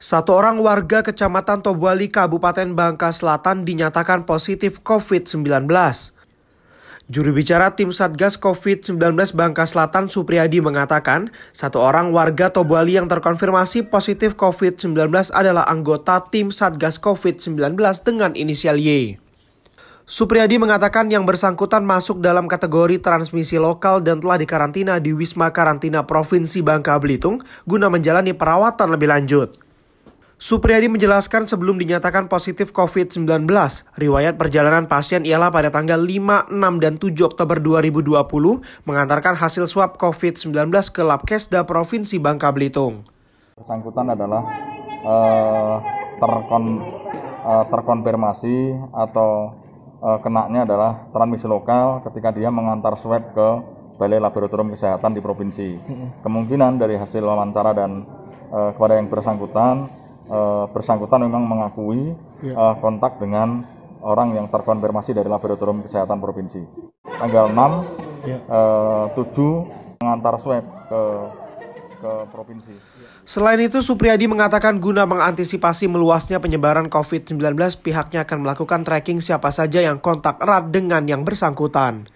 Satu orang warga Kecamatan Tobali, Kabupaten Bangka Selatan dinyatakan positif COVID-19. Juru bicara tim Satgas COVID-19 Bangka Selatan Supriyadi mengatakan, satu orang warga Tobali yang terkonfirmasi positif COVID-19 adalah anggota tim Satgas COVID-19 dengan inisial Y. Supriyadi mengatakan yang bersangkutan masuk dalam kategori transmisi lokal dan telah dikarantina di Wisma Karantina Provinsi Bangka Belitung guna menjalani perawatan lebih lanjut. Supriyadi menjelaskan sebelum dinyatakan positif COVID-19, riwayat perjalanan pasien ialah pada tanggal 5, 6, dan 7 Oktober 2020 mengantarkan hasil swab COVID-19 ke Labkesda Provinsi Bangka Belitung. Bersangkutan adalah uh, terkon, uh, terkonfirmasi atau uh, kenaknya adalah transmisi lokal ketika dia mengantar swab ke Balai Laboratorium Kesehatan di provinsi. Kemungkinan dari hasil wawancara dan uh, kepada yang bersangkutan uh, bersangkutan memang mengakui ya. uh, kontak dengan orang yang terkonfirmasi dari laboratorium kesehatan provinsi. Tanggal 6, ya. Eh, uh, 7 mengantar swab ke ke provinsi. Selain itu, Supriyadi mengatakan guna mengantisipasi meluasnya penyebaran COVID-19, pihaknya akan melakukan tracking siapa saja yang kontak erat dengan yang bersangkutan.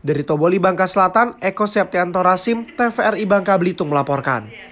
Dari Toboli, Bangka Selatan, Eko Septianto Rasim, TVRI Bangka Belitung melaporkan.